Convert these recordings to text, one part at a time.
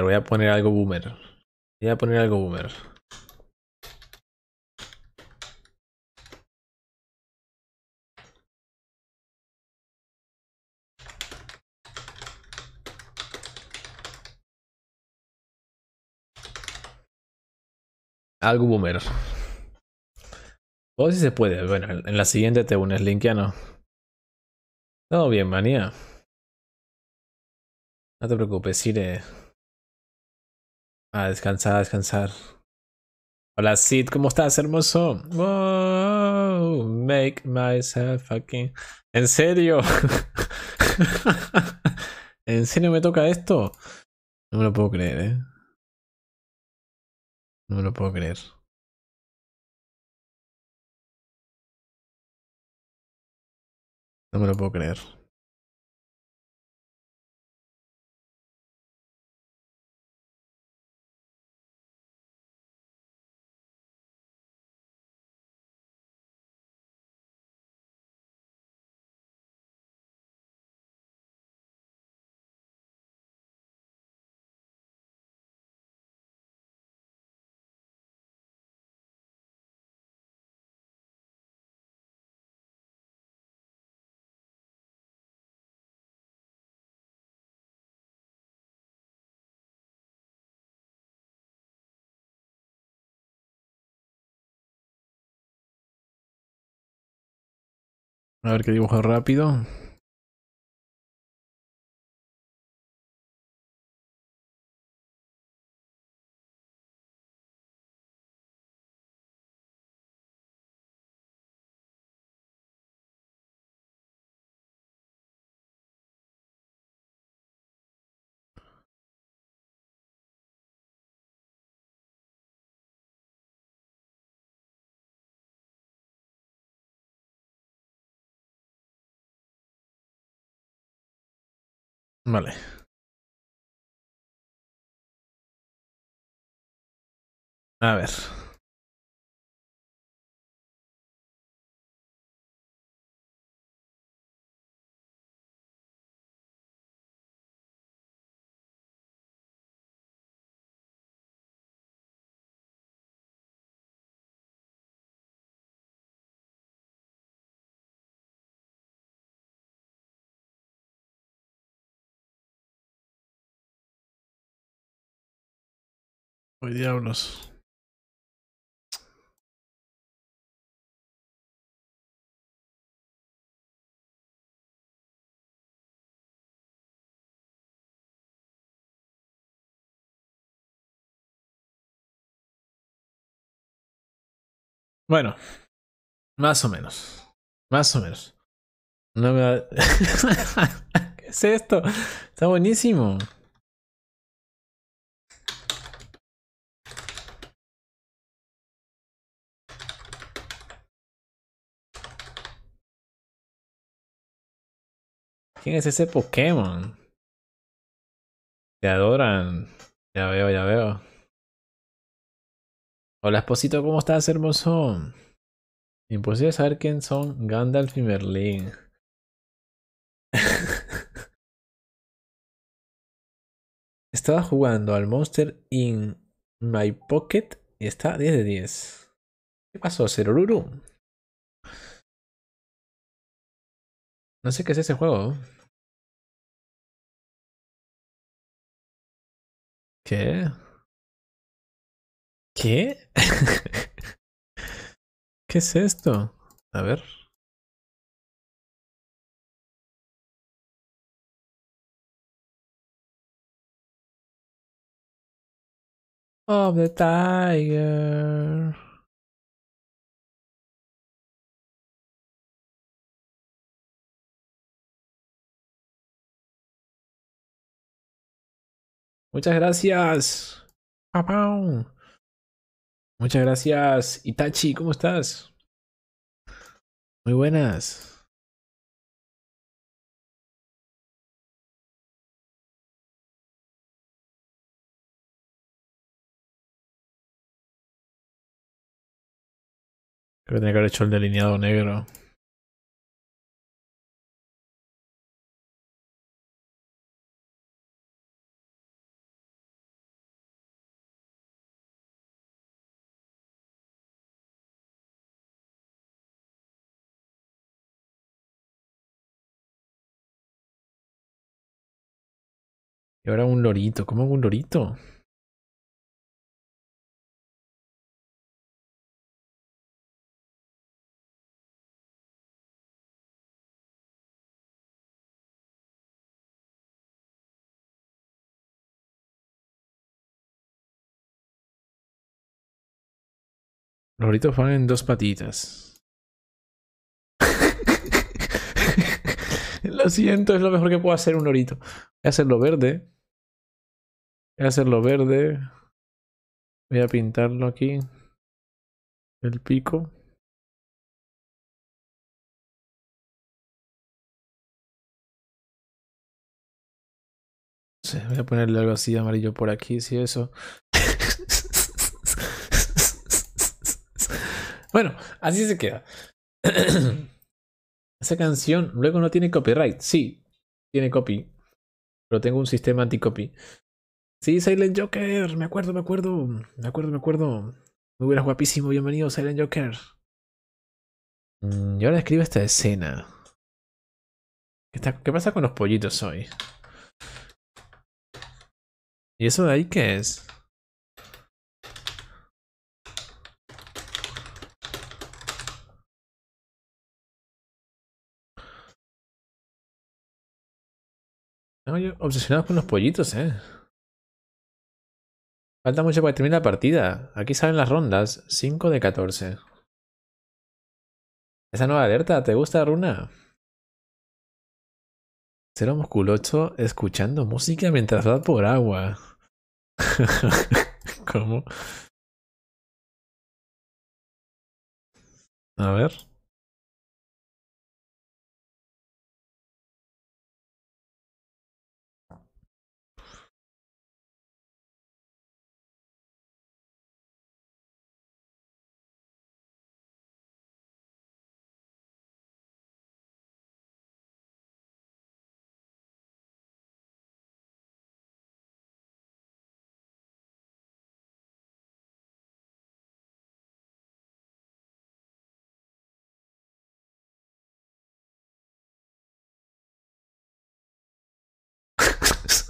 voy a poner algo boomer. Voy a poner algo boomer. Algo boomer. O si se puede. Bueno, en la siguiente te unes, Linkiano. Todo bien, manía. No te preocupes, iré. A descansar, a descansar. Hola Sid, ¿cómo estás, hermoso? Wow, make myself fucking. ¿En serio? ¿En serio me toca esto? No me lo puedo creer, ¿eh? No me lo puedo creer. No me lo puedo creer. A ver qué dibujo rápido. Vale. A ver. diablos. Bueno, más o menos. Más o menos. No me... ¿Qué es esto? Está buenísimo. ¿Quién es ese Pokémon? Te adoran. Ya veo, ya veo. Hola, Esposito, ¿cómo estás, hermoso? Imposible saber quién son Gandalf y Merlin. Estaba jugando al Monster in My Pocket y está 10 de 10. ¿Qué pasó, Cerururu? No sé qué es ese juego. ¿Qué? ¿Qué? ¿Qué es esto? A ver. Of the Tiger. Muchas gracias. Muchas gracias. Itachi, ¿cómo estás? Muy buenas. Creo que tenía que haber hecho el delineado negro. Y ahora un lorito. ¿Cómo un lorito? Lorito van en dos patitas. lo siento, es lo mejor que puedo hacer un lorito. Voy a hacerlo verde. Voy a hacerlo verde. Voy a pintarlo aquí. El pico. voy a ponerle algo así amarillo por aquí, si eso. bueno, así se queda. Esa canción luego no tiene copyright. Sí, tiene copy. Pero tengo un sistema anti-copy. Sí, Silent Joker, me acuerdo, me acuerdo, me acuerdo, me acuerdo. Muy buenas, guapísimo, bienvenido, Silent Joker. Mm, yo ahora escribo esta escena. ¿Qué, ¿Qué pasa con los pollitos hoy? ¿Y eso de ahí qué es? Estamos obsesionados con los pollitos, eh. Falta mucho para que la partida. Aquí salen las rondas. 5 de 14. Esa nueva alerta, ¿te gusta, Runa? Cero musculocho escuchando música mientras va por agua. ¿Cómo? A ver.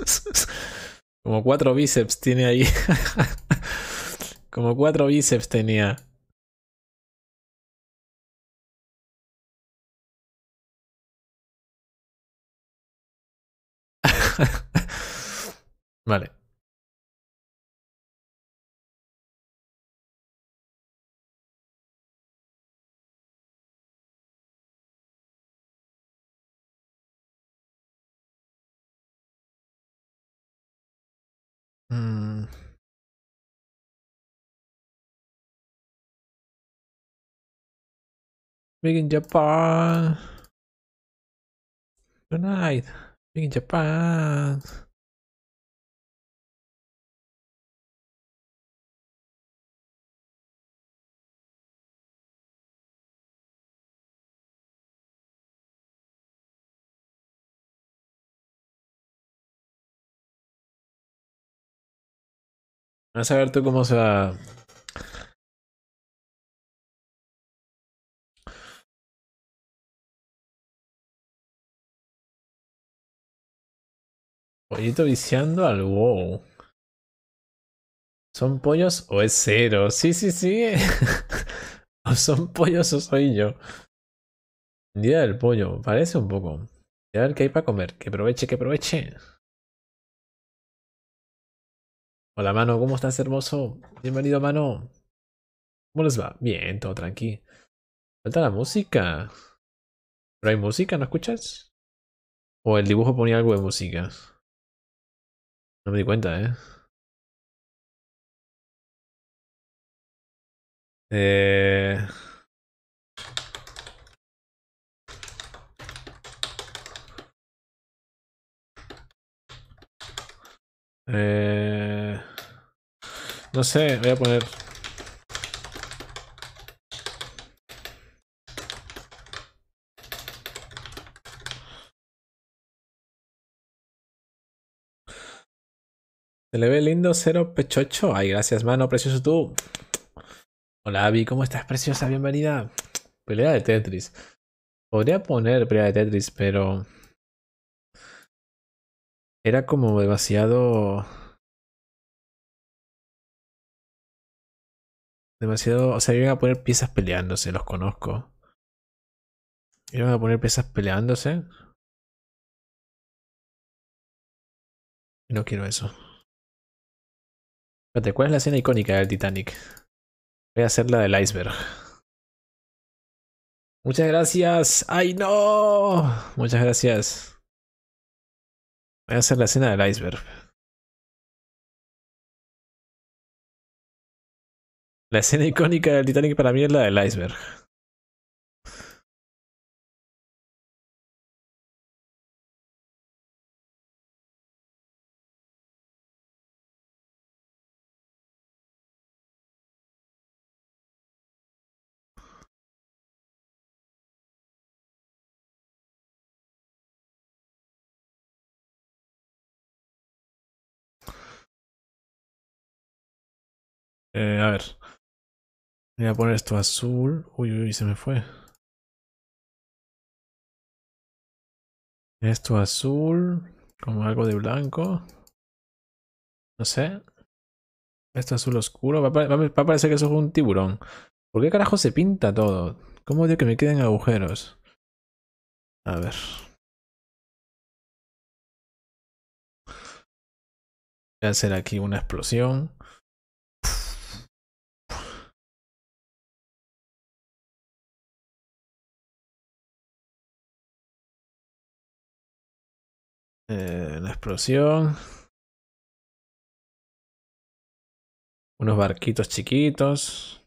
Como cuatro bíceps tiene ahí. Como cuatro bíceps tenía. vale. Big in Japan. night. Big in Japan. Vas a ver tú cómo se va Pollito viciando al wow. ¿Son pollos o es cero? Sí, sí, sí. o son pollos o soy yo. Día del pollo, parece un poco. Y a ver qué hay para comer. Que aproveche, que aproveche. Hola, mano, ¿cómo estás, hermoso? Bienvenido, mano. ¿Cómo les va? Bien, todo tranqui. Falta la música. ¿Pero hay música? ¿No escuchas? ¿O el dibujo ponía algo de música? No me di cuenta, ¿eh? ¿eh? Eh... No sé, voy a poner Se le ve lindo, cero pechocho. Ay, gracias, mano, precioso tú. Hola, Abby, ¿cómo estás, preciosa? Bienvenida. Pelea de Tetris. Podría poner pelea de Tetris, pero. Era como demasiado. Demasiado. O sea, iban a poner piezas peleándose, los conozco. Iban a poner piezas peleándose. No quiero eso. Espérate, ¿cuál es la escena icónica del Titanic? Voy a hacer la del iceberg. Muchas gracias. ¡Ay, no! Muchas gracias. Voy a hacer la escena del iceberg. La escena icónica del Titanic para mí es la del iceberg. Eh, a ver. Voy a poner esto azul. Uy, uy, se me fue. Esto azul, como algo de blanco. No sé. Esto azul oscuro. Va a, parecer que eso es un tiburón. ¿Por qué carajo se pinta todo? ¿Cómo odio que me queden agujeros? A ver. Voy a hacer aquí una explosión. Eh, la explosión. Unos barquitos chiquitos.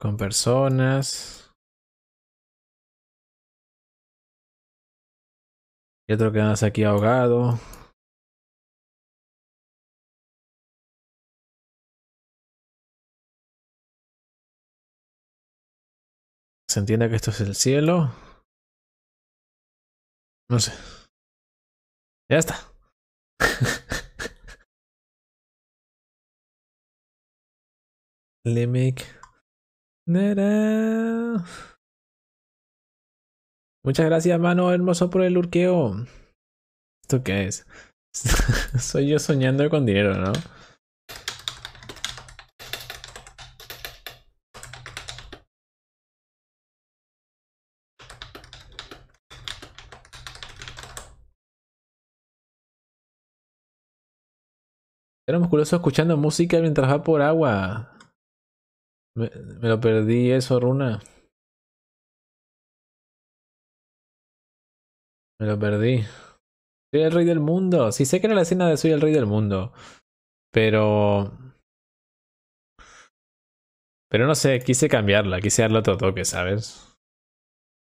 Con personas. Y otro que aquí ahogado. Se entiende que esto es el cielo. No sé. Ya está. Lemek. Muchas gracias, mano hermoso, por el urqueo. ¿Esto qué es? Soy yo soñando con dinero, ¿no? musculoso escuchando música mientras va por agua. Me, lo perdí eso, Runa. Me lo perdí. Soy el rey del mundo. Sí sé que era la escena de Soy el rey del mundo. Pero... Pero no sé, quise cambiarla, quise darle otro toque, ¿sabes?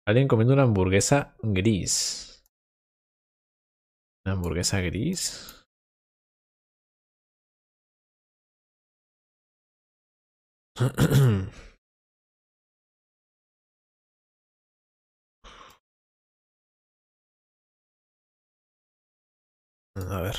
Alguien comiendo una hamburguesa gris. ¿Una hamburguesa gris? A ver.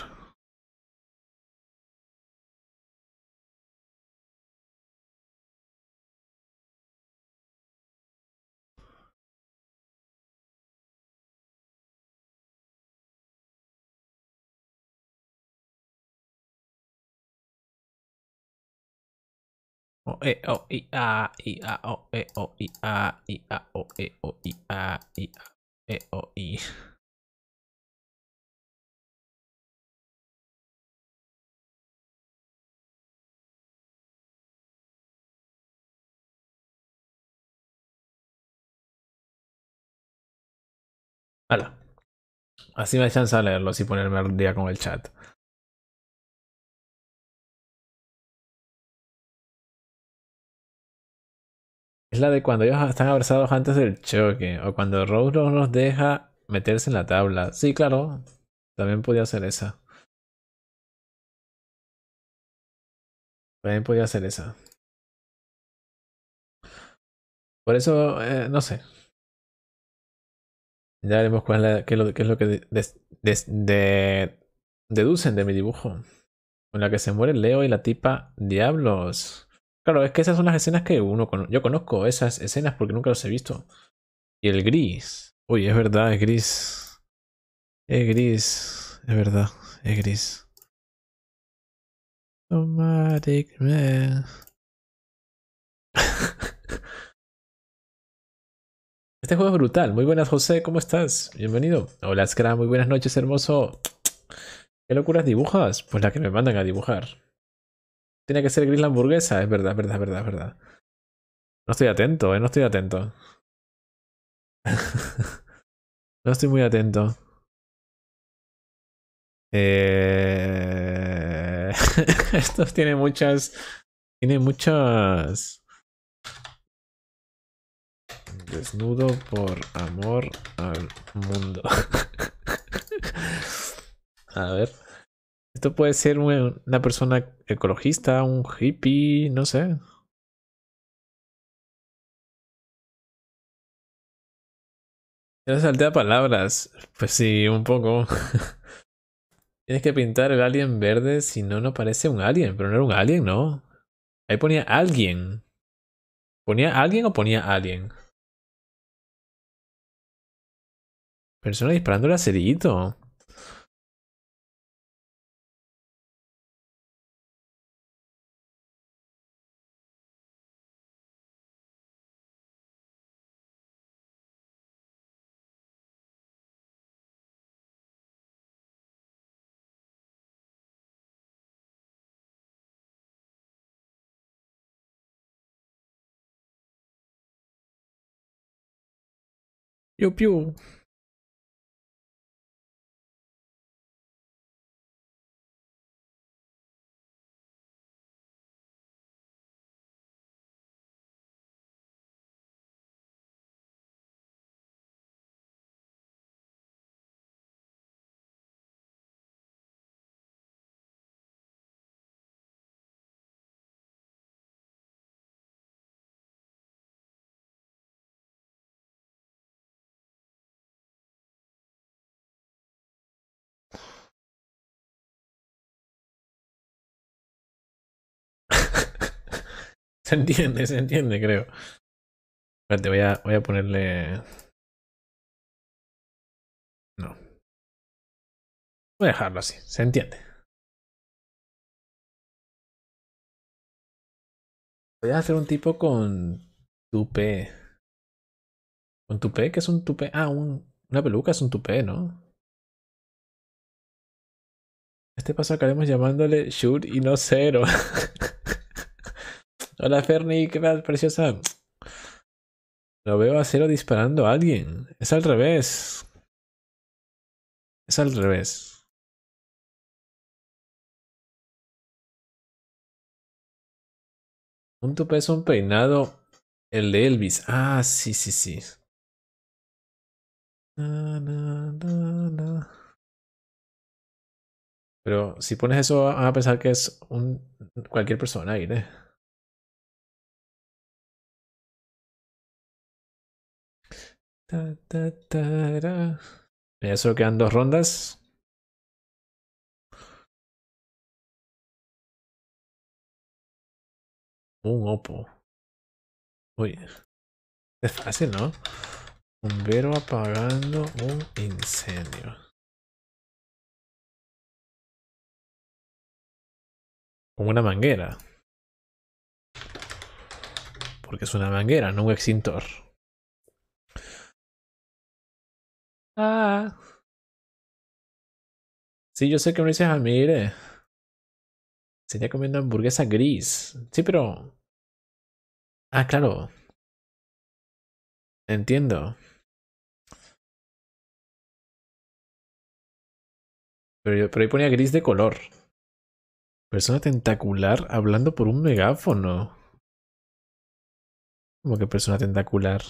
O E O I A I A O E O I A I A O E O I A I A E O I. Hala. Así me da chance leerlos y ponerme al día con el chat. Es la de cuando ellos están abrazados antes del choque. O cuando Rose no los deja meterse en la tabla. Sí, claro. También podía ser esa. También podía ser esa. Por eso, eh, no sé. Ya veremos cuál qué, es lo, que deducen de mi dibujo. Con la que se muere Leo y la tipa Diablos. Claro, es que esas son las escenas que uno conoce. yo conozco esas escenas porque nunca las he visto. Y el gris. Uy, es verdad, es gris. Es gris. Es verdad, es gris. Este juego es brutal. Muy buenas, José. ¿Cómo estás? Bienvenido. Hola, Scram. Muy buenas noches, hermoso. ¿Qué locuras dibujas? Pues las que me mandan a dibujar. Tiene que ser gris la hamburguesa, es verdad, verdad, verdad, verdad. No estoy atento, eh, no estoy atento. no estoy muy atento. Eh... tiene muchas. Tiene muchas. Desnudo por amor al mundo. A ver. Esto puede ser una persona ecologista, un hippie, no sé. Te saltea palabras. Pues sí, un poco. Tienes que pintar el alien verde, si no, no parece un alien. Pero no era un alien, ¿no? Ahí ponía alguien. ¿Ponía alguien o ponía alien? Persona disparando el acerito. eu piu. Se entiende, se entiende, creo. Espérate, voy a, voy a ponerle. No. Voy a dejarlo así, se entiende. Voy a hacer un tipo con tupé. ¿Con tupé? que es un tupe Ah, una peluca es un tupé, ¿no? Este paso acabaremos llamándole shoot y no cero. Hola Ferni, ¿qué tal, preciosa? Lo veo a cero disparando a alguien. Es al revés. Es al revés. Un tupé es un peinado. El de Elvis. Ah, sí, sí, sí. Pero si pones eso, a pensar que es un cualquier persona ahí, ¿eh? Ta, ya solo quedan dos rondas. Un opo. Uy. Es fácil, ¿no? Bombero apagando un incendio. Con una manguera. Porque es una manguera, no un extintor. Ah. Sí, yo sé que me dices, ah, mire, sería comiendo hamburguesa gris. Sí, pero... Ah, claro. Entiendo. Pero, pero ahí ponía gris de color. Persona tentacular hablando por un megáfono. Como que persona tentacular.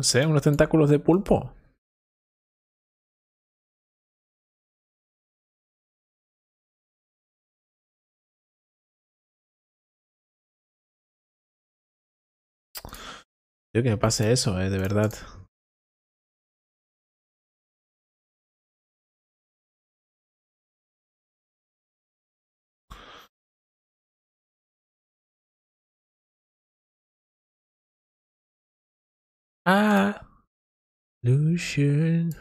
No sé, unos tentáculos de pulpo. Yo que me pase eso, eh, de verdad. Ah. Lucian.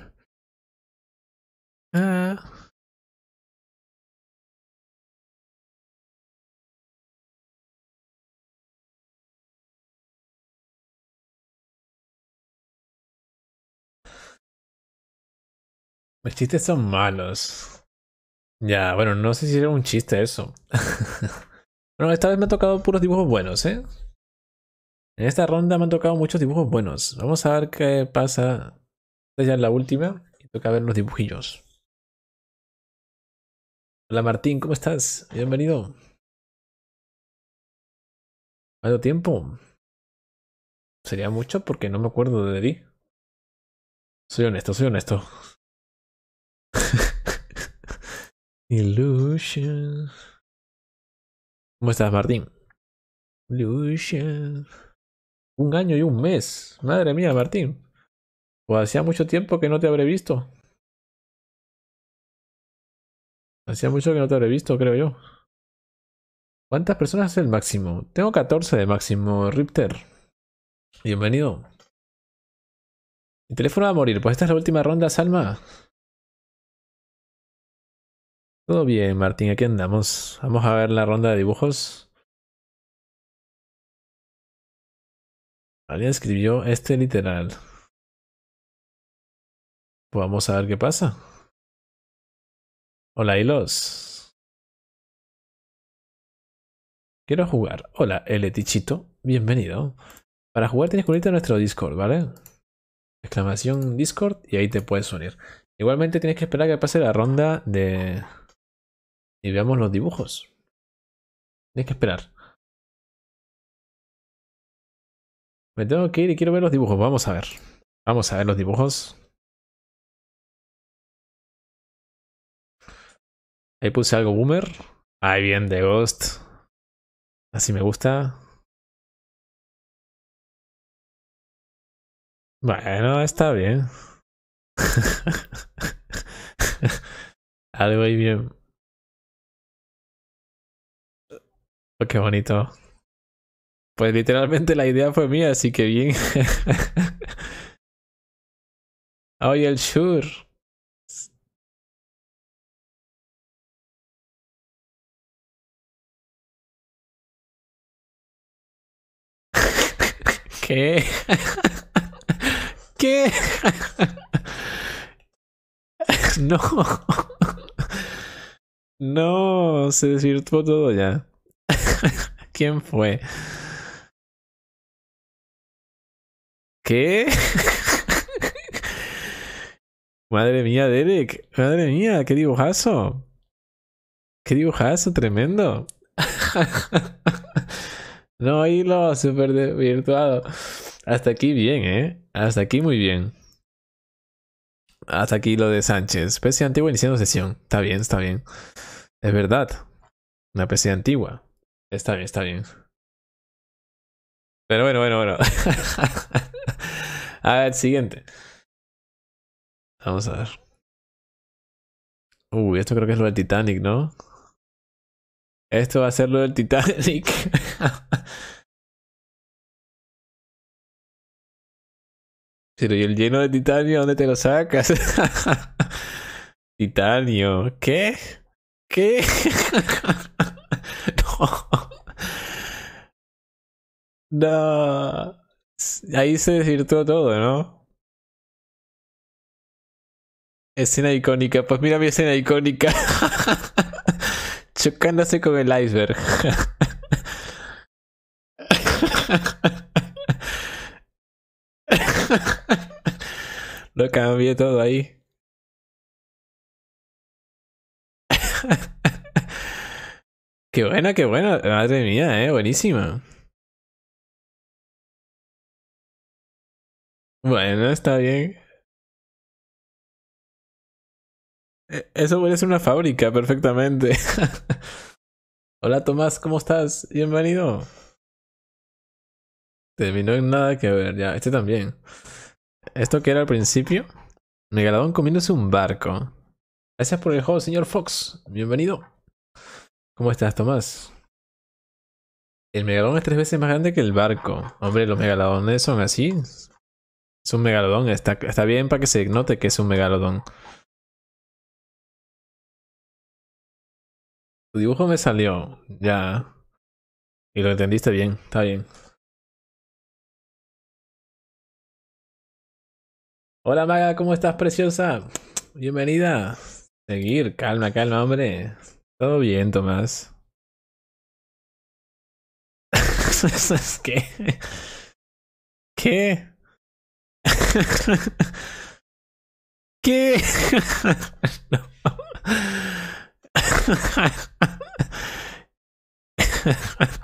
Los chistes son malos. Ya, bueno, no sé si era un chiste eso. bueno, esta vez me ha tocado puros dibujos buenos, ¿eh? En esta ronda me han tocado muchos dibujos buenos. Vamos a ver qué pasa. Esta ya es la última y toca ver los dibujillos. Hola Martín, ¿cómo estás? Bienvenido. ¿Cuánto tiempo? Sería mucho porque no me acuerdo de ti. Soy honesto, soy honesto. Illusion. ¿Cómo estás, Martín? Illusion. Un año y un mes. Madre mía, Martín. O hacía mucho tiempo que no te habré visto. Hacía mucho que no te habré visto, creo yo. ¿Cuántas personas es el máximo? Tengo 14 de máximo, Ripter. Bienvenido. Mi teléfono va a morir, pues esta es la última ronda, Salma. Todo bien, Martín, aquí andamos. Vamos a ver la ronda de dibujos. Alguien escribió este literal. vamos a ver qué pasa. Hola, hilos. Quiero jugar. Hola, etichito, Bienvenido. Para jugar tienes que unirte a nuestro Discord, ¿vale? Exclamación Discord y ahí te puedes unir. Igualmente tienes que esperar que pase la ronda de... Y veamos los dibujos. Tienes que esperar. Me tengo que ir y quiero ver los dibujos. Vamos a ver. Vamos a ver los dibujos. Ahí puse algo boomer. Ahí bien, The Ghost. Así me gusta. Bueno, está bien. Algo ahí bien. Oh, qué bonito. Pues literalmente la idea fue mía, así que bien. Oye, el Shur! ¿Qué? ¿Qué? No. No, se desvirtuó todo ya. ¿Quién fue? ¿Qué? Madre mía, Derek. Madre mía, qué dibujazo. Qué dibujazo tremendo. no hilo, súper virtuado. Hasta aquí bien, ¿eh? Hasta aquí muy bien. Hasta aquí lo de Sánchez. PC antigua iniciando sesión. Está bien, está bien. Es verdad. Una PC antigua. Está bien, está bien. Pero bueno, bueno, bueno. a ver, siguiente. Vamos a ver. Uy, esto creo que es lo del Titanic, ¿no? Esto va a ser lo del Titanic. Pero ¿y el lleno de titanio dónde te lo sacas? titanio. ¿Qué? ¿Qué? No. Ahí se desvirtuó todo, ¿no? Escena icónica. Pues mira mi escena icónica. Chocándose con el iceberg. Lo cambié todo ahí. qué buena, qué buena. Madre mía, eh. Buenísima. Bueno, está bien. E, eso puede ser una fábrica perfectamente. Hola Tomás, ¿cómo estás? Bienvenido. Terminó en nada que ver, ya. Este también. Esto que era al principio. Megalodón comiéndose un barco. Gracias por el juego, señor Fox. Bienvenido. ¿Cómo estás, Tomás? El megalodón es tres veces más grande que el barco. Hombre, los megalodones son así. Es un megalodón. Está, está bien para que se note que es un megalodón. Tu dibujo me salió. Ya. Y lo entendiste bien. Está bien. Hola Maga, ¿cómo estás, preciosa? Bienvenida. Seguir, calma, calma, hombre. Todo bien, Tomás. ¿Qué? ¿Qué? ¿Qué?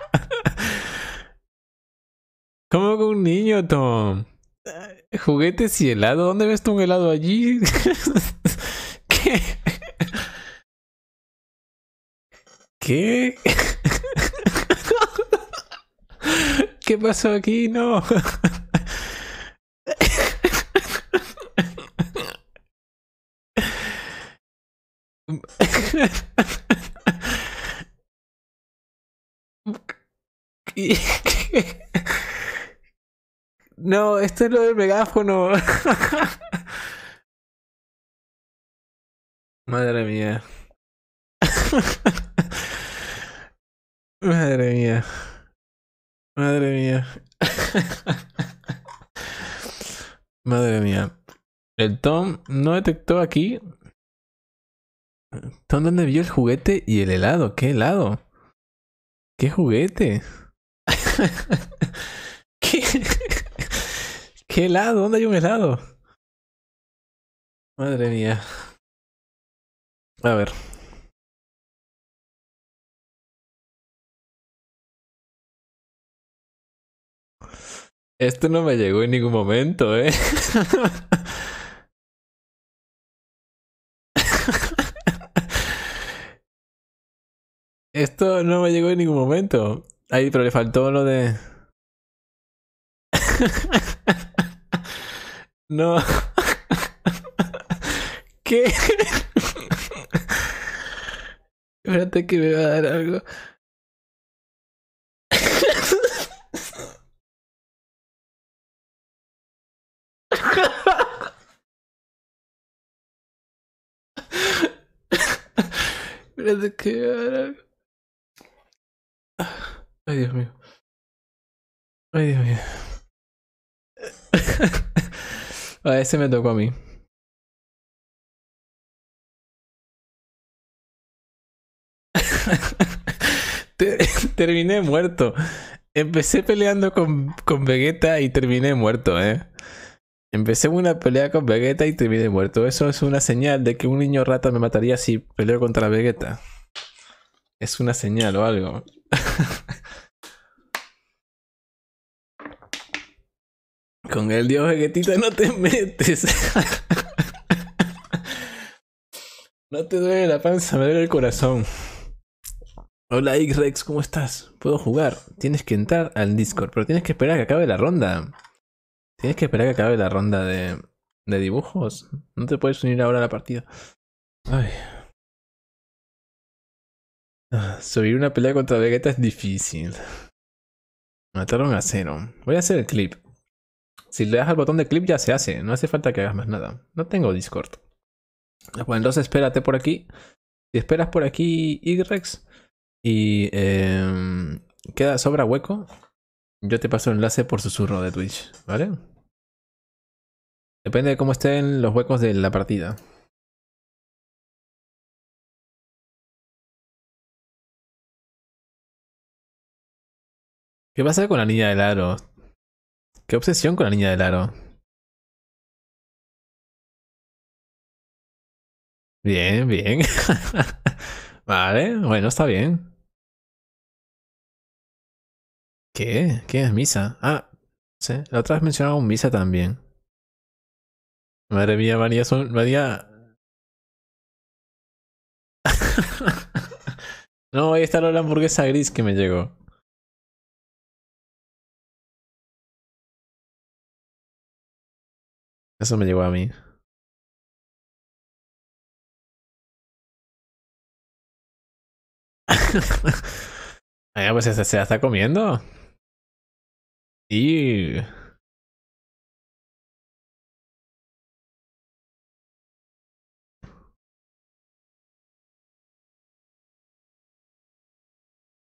¿Cómo con un niño, Tom? ¿Juguetes y helado? ¿Dónde ves tú un helado allí? ¿Qué? ¿Qué? ¿Qué pasó aquí? No. no, esto es lo del megáfono. Madre mía. Madre mía. Madre mía. Madre mía. El Tom no detectó aquí. Tom, ¿dónde vio el juguete y el helado? ¿Qué helado? ¿Qué juguete? ¿Qué? helado? ¿Dónde hay un helado? Madre mía. A ver. Esto no me llegó en ningún momento, ¿eh? Esto no me llegó en ningún momento. Ahí, pero le faltó lo de. no. ¿Qué? Espérate que me va a dar algo. Espérate que me va a dar algo. Ay, Dios mío. Ay, Dios mío. a ese me tocó a mí. terminé muerto. Empecé peleando con, con Vegeta y terminé muerto, eh. Empecé una pelea con Vegeta y terminé muerto. Eso es una señal de que un niño rata me mataría si peleo contra Vegeta. Es una señal o algo. Con el dios Vegetita no te metes. no te duele la panza, me duele el corazón. Hola x ¿cómo estás? ¿Puedo jugar? Tienes que entrar al Discord, pero tienes que esperar a que acabe la ronda. Tienes que esperar a que acabe la ronda de, de dibujos. No te puedes unir ahora a la partida. Ay. Ah, subir una pelea contra Vegeta es difícil. Mataron a Cero. Voy a hacer el clip. Si le das al botón de clip ya se hace, no hace falta que hagas más nada. No tengo Discord. Bueno, pues, entonces espérate por aquí. Si esperas por aquí Rex, y em, queda sobra hueco, yo te paso el enlace por susurro de Twitch, ¿vale? Depende de cómo estén los huecos de la partida. ¿Qué pasa con la niña del aro? Qué obsesión con la niña del aro. Bien, bien. vale, bueno, está bien. ¿Qué? ¿Qué es misa? Ah, sí, La otra vez mencionaba un misa también. Madre mía, María son. María. no, ahí está la hamburguesa gris que me llegó. Eso me llegó a mí. Ay, pues se, se está comiendo. Y.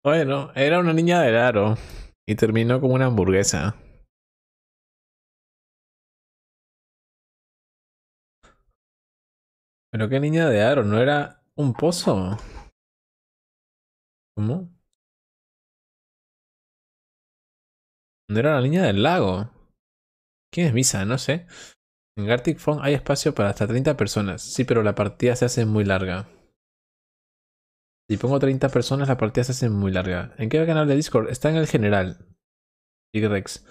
Bueno, era una niña de aro y terminó como una hamburguesa. Pero qué niña de aro, ¿no era un pozo? ¿Cómo? ¿No era la niña del lago? ¿Quién es Misa? No sé. En Gartic Phone hay espacio para hasta 30 personas. Sí, pero la partida se hace muy larga. Si pongo 30 personas, la partida se hace muy larga. ¿En qué canal de Discord? Está en el general. Rex.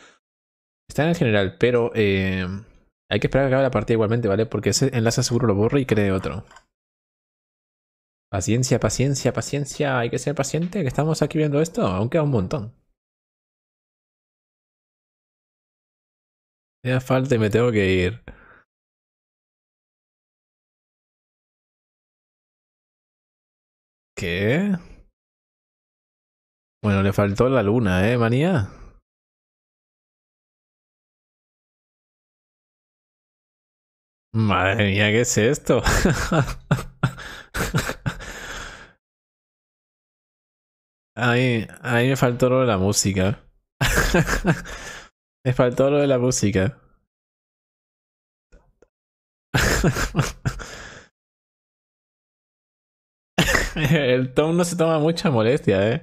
Está en el general, pero eh, hay que esperar a que acabe la partida igualmente, ¿vale? Porque ese enlace seguro lo borro y cree otro. Paciencia, paciencia, paciencia. Hay que ser paciente, que estamos aquí viendo esto. aunque queda un montón. Me da falta y me tengo que ir. ¿Qué? Bueno, le faltó la luna, ¿eh, manía? Madre mía, ¿qué es esto? a, mí, me faltó lo de la música. me faltó lo de la música. El Tom no se toma mucha molestia, ¿eh?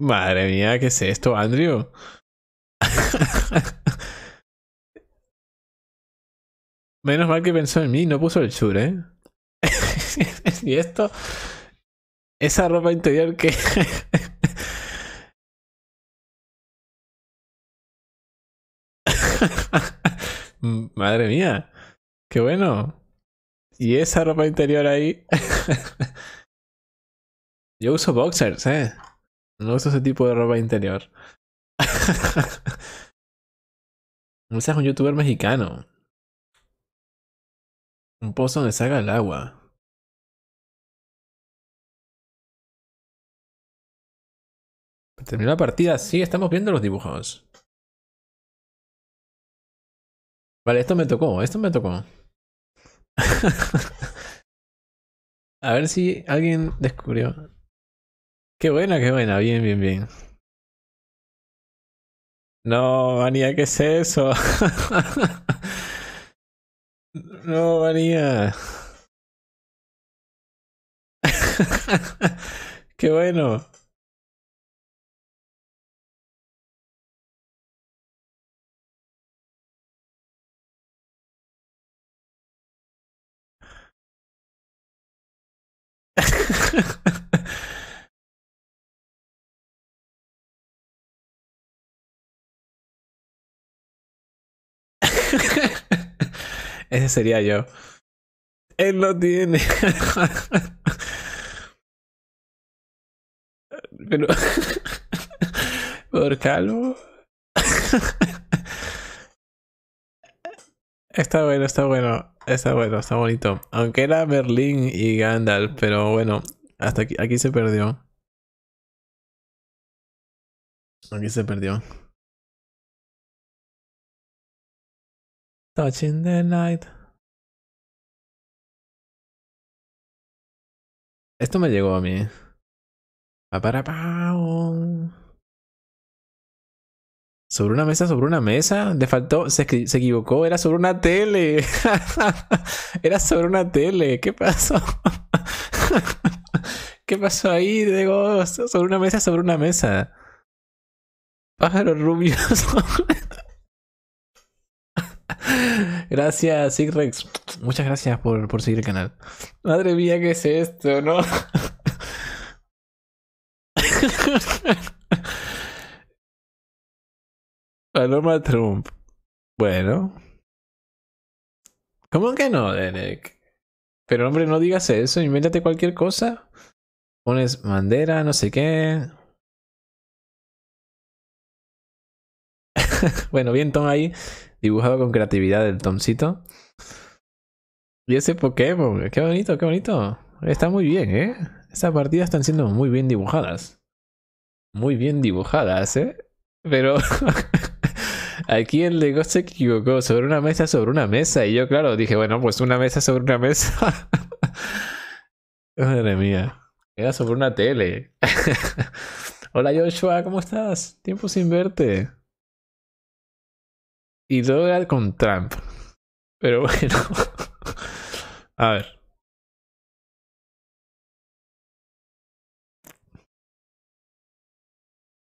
Madre mía, ¿qué es esto, Andrew? Menos mal que pensó en mí, no puso el chur, ¿eh? y esto, esa ropa interior que... Madre mía, qué bueno. Y esa ropa interior ahí... Yo uso boxers, ¿eh? No uso ese tipo de ropa interior. Un seas un youtuber mexicano. Un pozo donde salga el agua. Terminó la partida. Sí, estamos viendo los dibujos. Vale, esto me tocó. Esto me tocó. A ver si alguien descubrió. Qué buena, qué buena. Bien, bien, bien. No, manía, ¿qué es eso? no, manía. Qué bueno. Ese sería yo. Él lo tiene. Por calvo. Está bueno, está bueno. Está bueno, está bonito. Aunque era Berlín y Gandalf, pero bueno, hasta aquí, aquí se perdió. Aquí se perdió. Touching the Night. Esto me llegó a mí. Oh. Sobre una mesa, sobre una mesa. De faltó, se, se equivocó, era sobre una tele. era sobre una tele. ¿Qué pasó? ¿Qué pasó ahí? Digo, sobre una mesa, sobre una mesa. Pájaros rubios. Gracias, Sigrex. Muchas gracias por, por seguir el canal. Madre mía, ¿qué es esto, no? Paloma Trump. Bueno. ¿Cómo que no, Derek? Pero hombre, no digas eso, invéntate cualquier cosa. Pones bandera, no sé qué. bueno, bien Tom ahí, dibujado con creatividad el Tomcito. Y ese Pokémon, qué bonito, qué bonito. Está muy bien, ¿eh? Estas partidas están siendo muy bien dibujadas. Muy bien dibujadas, ¿eh? Pero aquí el Lego se equivocó sobre una mesa, sobre una mesa. Y yo, claro, dije, bueno, pues una mesa sobre una mesa. Madre mía. Era sobre una tele. Hola Joshua, ¿cómo estás? Tiempo sin verte y Doral con Trump. Pero bueno. A ver.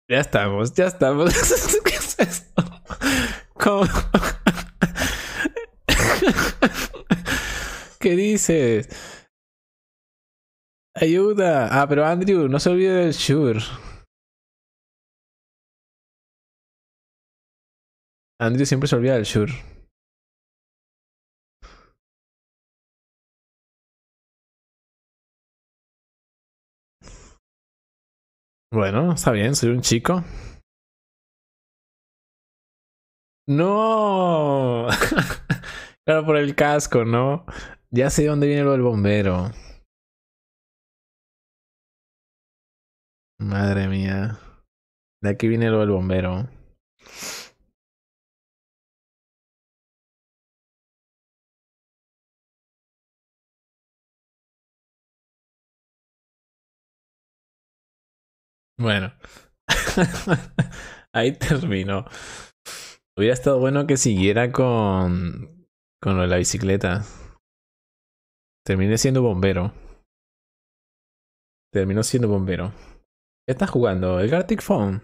Ya estamos, ya estamos. ¿Qué es esto? ¿Qué dices? Ayuda. Ah, pero Andrew, no se olvide del Shure. Andrew siempre se olvida del sure. Bueno, está bien, soy un chico. No. claro, por el casco, ¿no? Ya sé de dónde viene lo del bombero. Madre mía. De aquí viene lo del bombero. Bueno. Ahí terminó. Hubiera estado bueno que siguiera con. con lo de la bicicleta. Terminé siendo bombero. Terminó siendo bombero. ¿Qué estás jugando? ¿El Gartic Phone?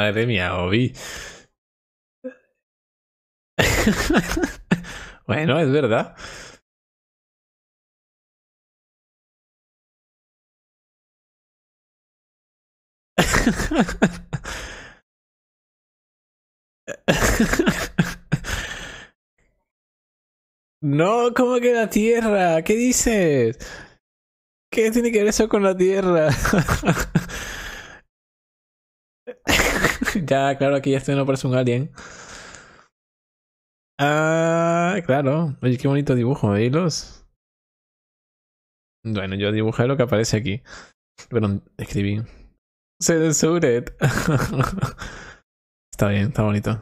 Madre mía, Obi. bueno, es verdad. No, ¿cómo que la tierra? ¿Qué dices? ¿Qué tiene que ver eso con la tierra? ya, claro, aquí este no parece un alien. Ah, claro. Oye, qué bonito dibujo, ¿eh? Bueno, yo dibujé lo que aparece aquí. Bueno, escribí. Censured. está bien, está bonito.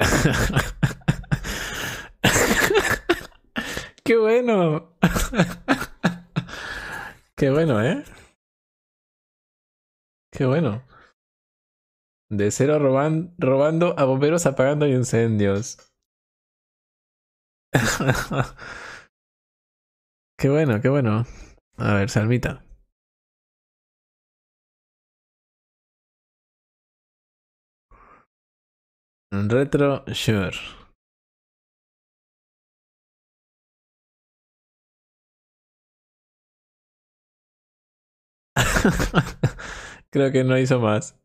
¡Qué bueno! ¡Qué bueno, eh! ¡Qué bueno! De cero robando a bomberos apagando incendios. qué bueno, qué bueno. A ver, Salmita. Retro Sure. Creo que no hizo más.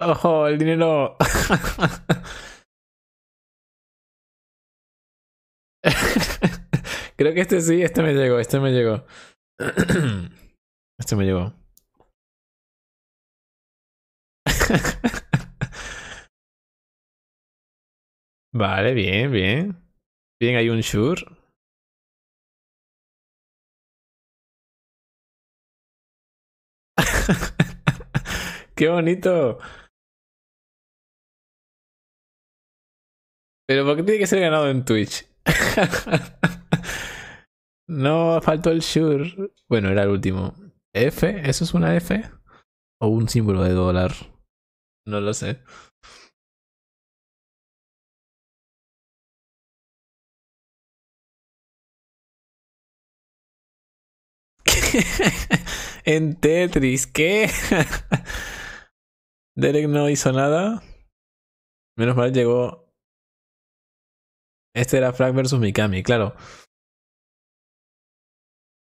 Ojo, el dinero. Creo que este sí, este me llegó, este me llegó. Este me llegó. Vale, bien, bien. Bien, hay un sure. ¡Qué bonito! Pero ¿por qué tiene que ser ganado en Twitch? no, faltó el sure. Bueno, era el último. ¿F? ¿Eso es una F? ¿O un símbolo de dólar? No lo sé. en Tetris, ¿qué? Derek no hizo nada. Menos mal llegó este era Frag versus Mikami, claro.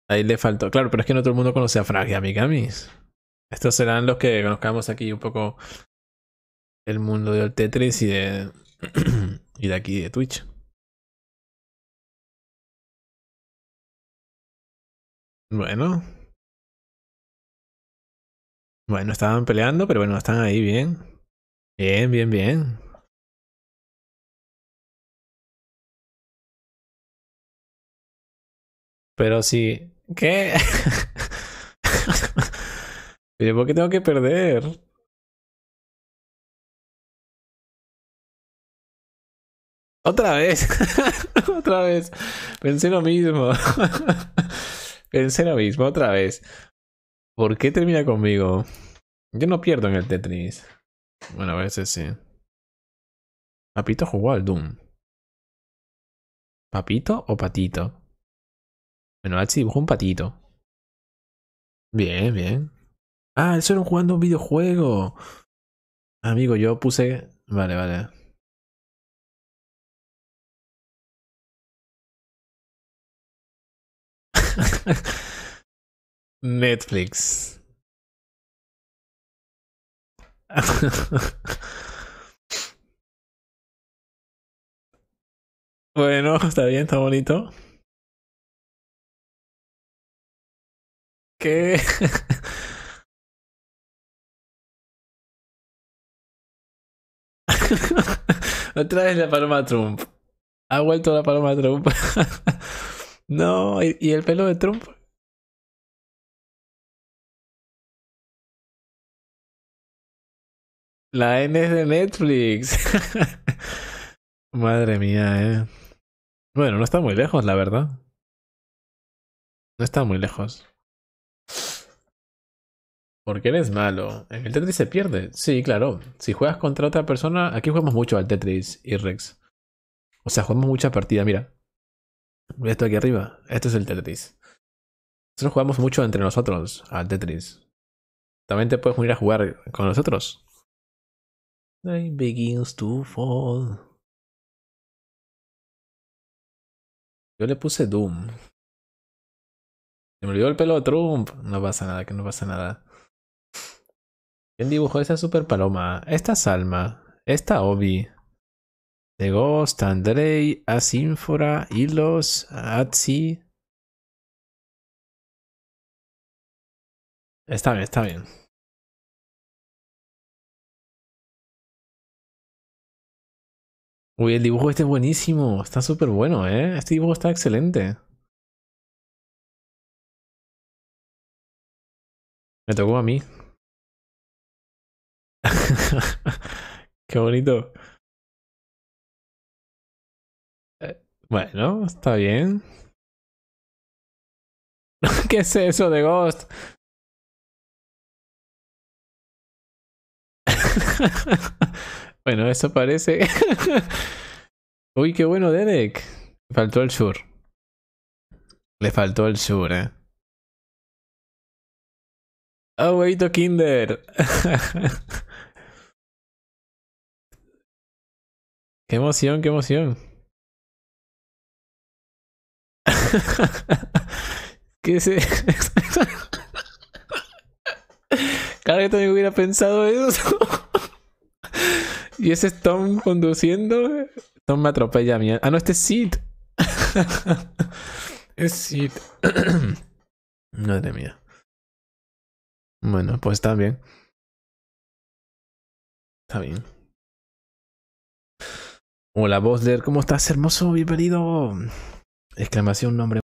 Ahí le faltó. Claro, pero es que no todo el mundo conoce a Frag y a Mikami. Estos serán los que conozcamos aquí un poco el mundo del Tetris y de. y de aquí de Twitch. Bueno. Bueno, estaban peleando, pero bueno, están ahí bien. Bien, bien, bien. Pero sí. ¿Qué? ¿por qué tengo que perder? Otra vez. otra vez. Pensé lo mismo. Pensé lo mismo, otra vez. ¿Por qué termina conmigo? Yo no pierdo en el Tetris. Bueno, a veces sí. Papito jugó al Doom. ¿Papito o patito? No, dibujó un patito. Bien, bien. Ah, eso era jugando un videojuego. Amigo, yo puse. Vale, vale. Netflix. bueno, está bien, está bonito. Otra vez la paloma Trump. Ha vuelto la paloma Trump. no, ¿y, el pelo de Trump? La N de Netflix. Madre mía, eh. Bueno, no está muy lejos, la verdad. No está muy lejos. Porque eres malo. En el Tetris se pierde. Sí, claro. Si juegas contra otra persona, aquí jugamos mucho al Tetris y Rex. O sea, jugamos mucha partida. Mira. esto aquí arriba. Esto es el Tetris. Nosotros jugamos mucho entre nosotros al Tetris. También te puedes unir a jugar con nosotros. begins to fall. Yo le puse Doom. Se me olvidó el pelo de Trump. No pasa nada, que no pasa nada. ¿Quién de esa super paloma? Esta Salma, esta Obi, de Ghost, Andrei, Asínfora, Hilos, Atsi. Está bien, está bien. Uy, el dibujo este es buenísimo. Está súper bueno, ¿eh? Este dibujo está excelente. Me tocó a mí. Qué bonito. Eh, bueno, está bien. ¿Qué es eso de Ghost? bueno, eso parece. Uy, qué bueno, Le Faltó el sur. Le faltó el sur, eh. Ah, huevito Kinder. Qué emoción, qué emoción. ¿Qué se... claro, que también hubiera pensado eso. y ese es Tom conduciendo. Tom me atropella a mí. Ah, no, este es Sid. es Sid. Madre mía. Bueno, pues también. Está bien. Hola, la ¿cómo estás, hermoso? Bienvenido. Exclamación, nombre